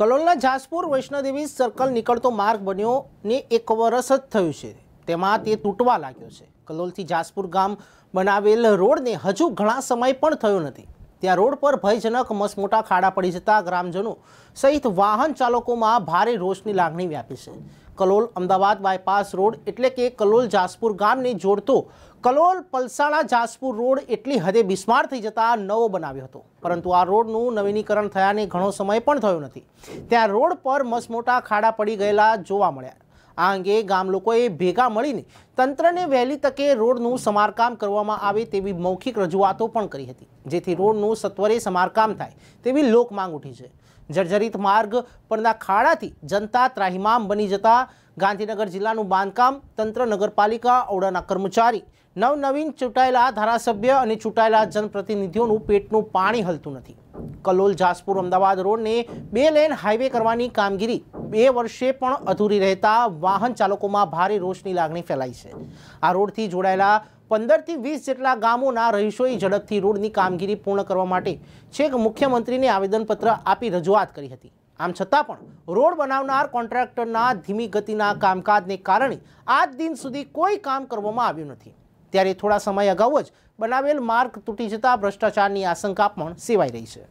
કલોલના Jaspur Vaishno Devi circle નીકળતો માર્ગ બન્યો ને એક વરસ જ થયું છે તેમાં તે તૂટવા લાગ્યો છે કલોલથી જાસપુર ગામ બનાવેલ રોડને હજુ ઘણા સમય પણ થયો નથી ત્યાં રોડ પર ભયજનક મસમોટા ખાડા પડી જતા ગ્રામજનો સહિત વાહન ચાલકોમાં ભારે રોષની લાગણી વ્યાપી છે કલોલ અમદાવાદ બાયપાસ રોડ એટલે કે કલોલ જાસપુર ગામને જોડતો કલોલ પલસાણા જાસપુર રોડ એટલી હદે બિસ્માર થઈ જતા નવો બનાવ્યો હતો પરંતુ આ રોડનું નવીનીકરણ થયાને ઘણો સમય પણ થયો નથી ત્યાં રોડ પર મસમોટા ખાડા પડી ગયેલા જોવા મળ્યા આ અંગે ગામ લોકોએ ભેગા મળીને તંત્રને વહેલી તકે રોડનું સમારકામ કરવામાં આવે તેવી મૌખિક રજૂઆતો પણ કરી હતી જેથી રોડનું સત્વરે સમારકામ થાય તેવી લોક માંગ ઉઠી છે જર્જરિત માર્ગ પરના ખાડાથી જનતા ત્રાહિમામ બની જતા ગાંધીનગર જિલ્લાનું બાંધકામ તંત્ર નગરપાલિકા ઓડાના કર્મચારી નવનવીન ચૂંટાયેલા ધારાસભ્ય અને ચૂંટાયેલા જનપ્રતિનિધિઓનું પેટનું પાણી હલતું નથી કલોલ જાસપુર અમદાવાદ રોડને બે લેન હાઈવે કરવાની કામગીરી બે વર્ષે પણ અધૂરી રહેતા વાહન ચાલકોમાં ભારે રોષની લાગણી ફેલાઈ છે આ રોડથી જોડાયેલા પંદરથી વીસ જેટલા ગામોના રહીશોએ ઝડપથી રોડની કામગીરી પૂર્ણ કરવા માટે છેક મુખ્યમંત્રીને આવેદનપત્ર આપી રજૂઆત કરી હતી આમ છતાં પણ રોડ બનાવનાર કોન્ટ્રાક્ટરના ધીમી ગતિના કામકાજને કારણે આજ દિન સુધી કોઈ કામ કરવામાં આવ્યું નથી ત્યારે થોડા સમય અગાઉ જ બનાવેલ માર્ગ તૂટી જતા ભ્રષ્ટાચારની આશંકા પણ સેવાઈ રહી છે